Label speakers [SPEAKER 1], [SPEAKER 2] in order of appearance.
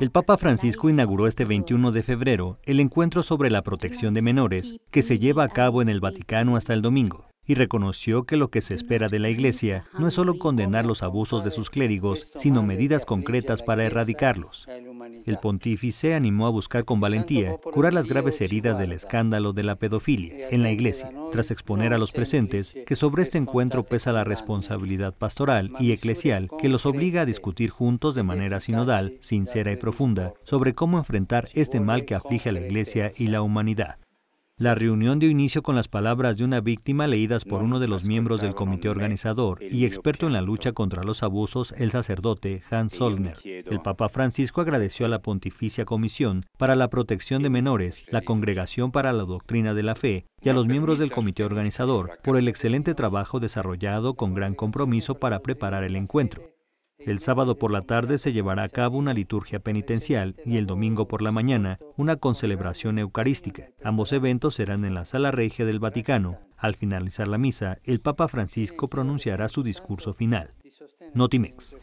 [SPEAKER 1] El Papa Francisco inauguró este 21 de febrero el encuentro sobre la protección de menores que se lleva a cabo en el Vaticano hasta el domingo y reconoció que lo que se espera de la Iglesia no es solo condenar los abusos de sus clérigos, sino medidas concretas para erradicarlos. El pontífice animó a buscar con valentía curar las graves heridas del escándalo de la pedofilia en la Iglesia, tras exponer a los presentes que sobre este encuentro pesa la responsabilidad pastoral y eclesial que los obliga a discutir juntos de manera sinodal, sincera y profunda sobre cómo enfrentar este mal que aflige a la Iglesia y la humanidad. La reunión dio inicio con las palabras de una víctima leídas por uno de los miembros del comité organizador y experto en la lucha contra los abusos, el sacerdote Hans Solner. El Papa Francisco agradeció a la Pontificia Comisión para la Protección de Menores, la Congregación para la Doctrina de la Fe y a los miembros del comité organizador por el excelente trabajo desarrollado con gran compromiso para preparar el encuentro. El sábado por la tarde se llevará a cabo una liturgia penitencial y el domingo por la mañana una concelebración eucarística. Ambos eventos serán en la Sala Regia del Vaticano. Al finalizar la misa, el Papa Francisco pronunciará su discurso final. Notimex.